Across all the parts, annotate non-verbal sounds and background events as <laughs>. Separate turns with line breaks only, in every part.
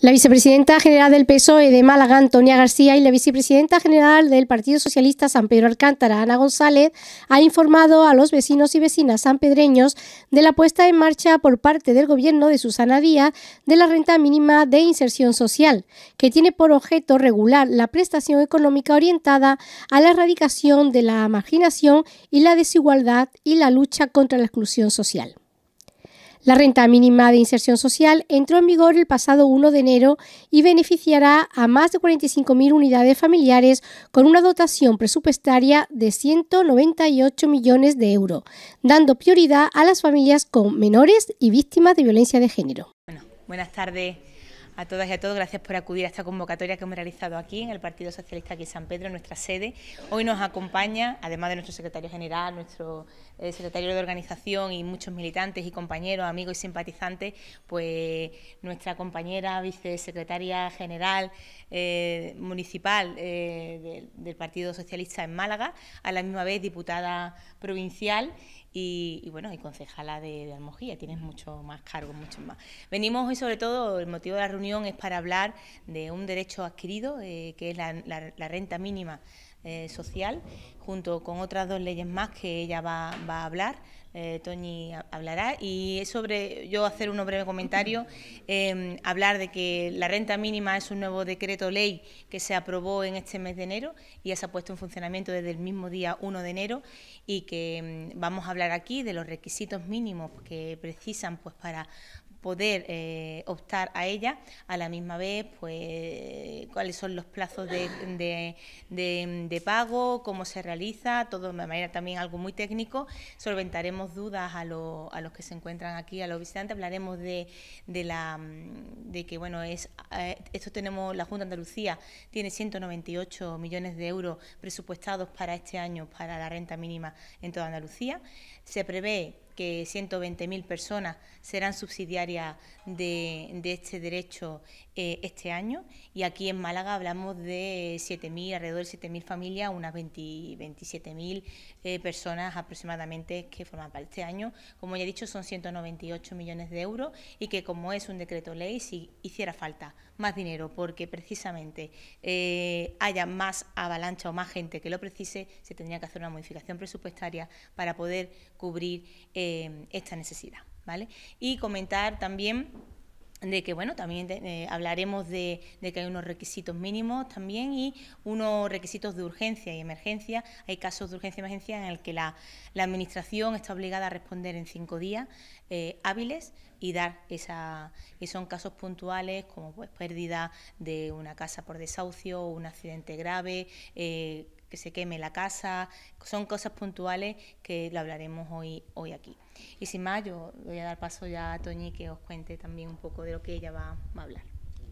La vicepresidenta general del PSOE de Málaga, Antonia García, y la vicepresidenta general del Partido Socialista San Pedro Alcántara, Ana González, ha informado a los vecinos y vecinas sanpedreños de la puesta en marcha por parte del gobierno de Susana Díaz de la renta mínima de inserción social, que tiene por objeto regular la prestación económica orientada a la erradicación de la marginación y la desigualdad y la lucha contra la exclusión social. La renta mínima de inserción social entró en vigor el pasado 1 de enero y beneficiará a más de 45.000 unidades familiares con una dotación presupuestaria de 198 millones de euros, dando prioridad a las familias con menores y víctimas de violencia de género.
buenas tardes a todas y a todos. Gracias por acudir a esta convocatoria que hemos realizado aquí en el Partido Socialista aquí en San Pedro, en nuestra sede. Hoy nos acompaña, además de nuestro secretario general, nuestro eh, secretario de organización y muchos militantes y compañeros, amigos y simpatizantes, pues nuestra compañera vicesecretaria general eh, municipal eh, del Partido Socialista en Málaga, a la misma vez diputada provincial y, bueno, y concejala de, de, Almojía, tienes mucho más cargos, mucho más. Venimos hoy sobre todo, el motivo de la reunión es para hablar de un derecho adquirido, eh, que es la, renta mínima eh, social, junto con otras dos leyes más que ella va, a hablar, eh, Toñi hablará, y es sobre yo hacer un breve comentario, <laughs> eh, hablar de que la renta mínima es un nuevo decreto ley que se aprobó en este mes de enero y ya se ha puesto en funcionamiento desde el mismo día 1 de enero y que mm, vamos a hablar aquí de los requisitos mínimos que precisan pues para poder eh, optar a ella, a la misma vez, pues cuáles son los plazos de, pago, cómo se realiza, todo de manera también algo muy técnico. Solventaremos dudas a, a los que se encuentran aquí, a los visitantes, hablaremos de, la de que bueno es eh, esto tenemos la Junta de Andalucía tiene 198 millones de euros presupuestados para este año para la renta mínima en toda Andalucía. Se prevé que 120.000 personas serán subsidiarias de, este derecho eh, este año y aquí en Málaga hablamos de 7.000, alrededor de 7.000 familias, unas 27.000 eh, personas aproximadamente que forman parte este año. Como ya he dicho, son 198 millones de euros y que como es un decreto ley, si hiciera falta más dinero porque precisamente eh, haya más avalancha o más gente que lo precise, se tendría que hacer una modificación presupuestaria para poder cubrir eh, esta necesidad. ¿vale? Y comentar también de que bueno, también eh, hablaremos de, que hay unos requisitos mínimos también y unos requisitos de urgencia y emergencia. Hay casos de urgencia y emergencia en el que la, Administración está obligada a responder en cinco días eh, hábiles y dar esa, y son casos puntuales como pues pérdida de una casa por desahucio, un accidente grave, que se queme la casa, son cosas puntuales que lo hablaremos hoy, hoy aquí. Y sin más, yo voy a dar paso ya a Toñi que os cuente también un poco de lo que ella va, a hablar.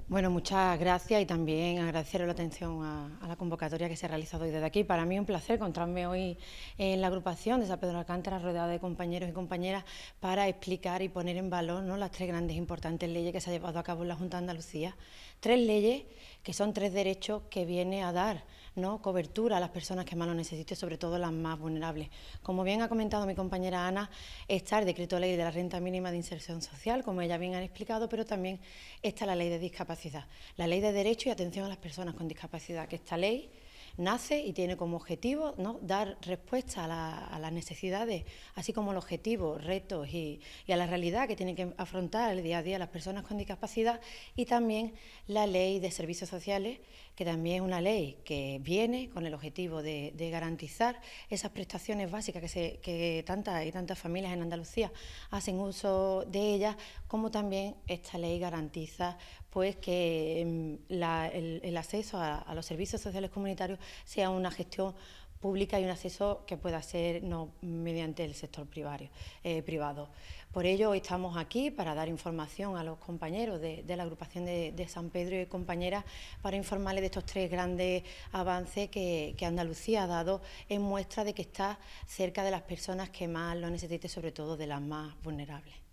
Bueno, muchas gracias y también agradeceros la atención a, la convocatoria que se ha realizado hoy desde aquí. Para mí es un placer encontrarme hoy en la agrupación de San Pedro de Alcántara, rodeada de compañeros y compañeras, para explicar y poner en valor ¿no? las tres grandes importantes leyes que se ha llevado a cabo en la Junta de Andalucía tres leyes que son tres derechos que viene a dar ¿no? cobertura a las personas que más lo necesiten, sobre todo las más vulnerables. Como bien ha comentado mi compañera Ana, está el decreto ley de la renta mínima de inserción social, como ella bien ha explicado, pero también está la ley de discapacidad, la ley de derechos y atención a las personas con discapacidad, que esta ley nace y tiene como objetivo ¿no? dar respuesta a, las necesidades, así como el objetivo retos y, a la realidad que tienen que afrontar el día a día las personas con discapacidad y también la ley de servicios sociales, que también es una ley que viene con el objetivo de, garantizar esas prestaciones básicas que, que tantas y tantas familias en Andalucía hacen uso de ellas, como también esta ley garantiza pues que mm, el, acceso a, los servicios sociales comunitarios sea una gestión pública y un acceso que pueda ser no mediante el sector eh, privado. Por ello, hoy estamos aquí para dar información a los compañeros de, la agrupación de, San Pedro y compañeras para informarles de estos tres grandes avances que, que, Andalucía ha dado en muestra de que está cerca de las personas que más lo necesiten, sobre todo de las más vulnerables.